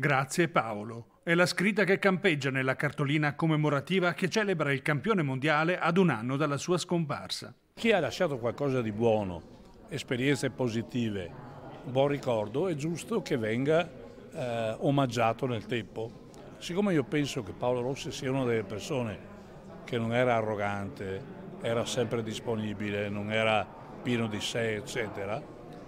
Grazie Paolo. È la scritta che campeggia nella cartolina commemorativa che celebra il campione mondiale ad un anno dalla sua scomparsa. Chi ha lasciato qualcosa di buono, esperienze positive, un buon ricordo, è giusto che venga eh, omaggiato nel tempo. Siccome io penso che Paolo Rossi sia una delle persone che non era arrogante, era sempre disponibile, non era pieno di sé, eccetera,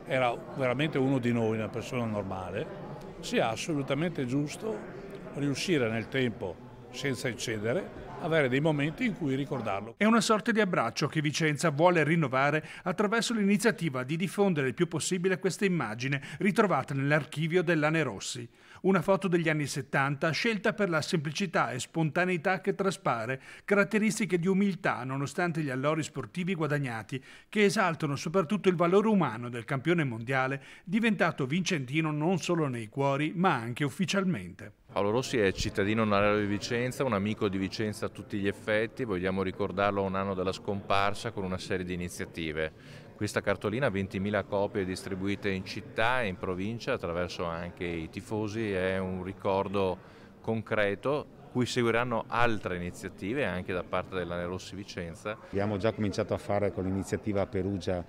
era veramente uno di noi, una persona normale, sia assolutamente giusto riuscire nel tempo senza eccedere avere dei momenti in cui ricordarlo. È una sorta di abbraccio che Vicenza vuole rinnovare attraverso l'iniziativa di diffondere il più possibile questa immagine ritrovata nell'archivio dell'Ane Rossi. Una foto degli anni 70 scelta per la semplicità e spontaneità che traspare, caratteristiche di umiltà nonostante gli allori sportivi guadagnati, che esaltano soprattutto il valore umano del campione mondiale, diventato vincentino non solo nei cuori ma anche ufficialmente. Paolo Rossi è cittadino onorario di Vicenza, un amico di Vicenza tutti gli effetti, vogliamo ricordarlo a un anno della scomparsa con una serie di iniziative. Questa cartolina 20.000 copie distribuite in città e in provincia attraverso anche i tifosi è un ricordo concreto cui seguiranno altre iniziative anche da parte della Nerossi Vicenza. Abbiamo già cominciato a fare con l'iniziativa Perugia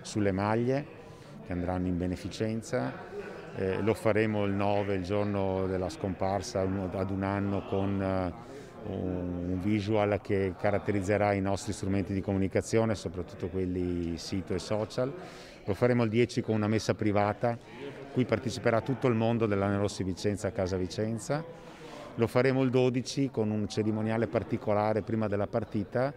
sulle maglie che andranno in beneficenza eh, lo faremo il 9, il giorno della scomparsa, ad un anno con eh, un visual che caratterizzerà i nostri strumenti di comunicazione, soprattutto quelli sito e social. Lo faremo il 10 con una messa privata, cui parteciperà tutto il mondo della dell'Anerossi Vicenza a Casa Vicenza. Lo faremo il 12 con un cerimoniale particolare prima della partita.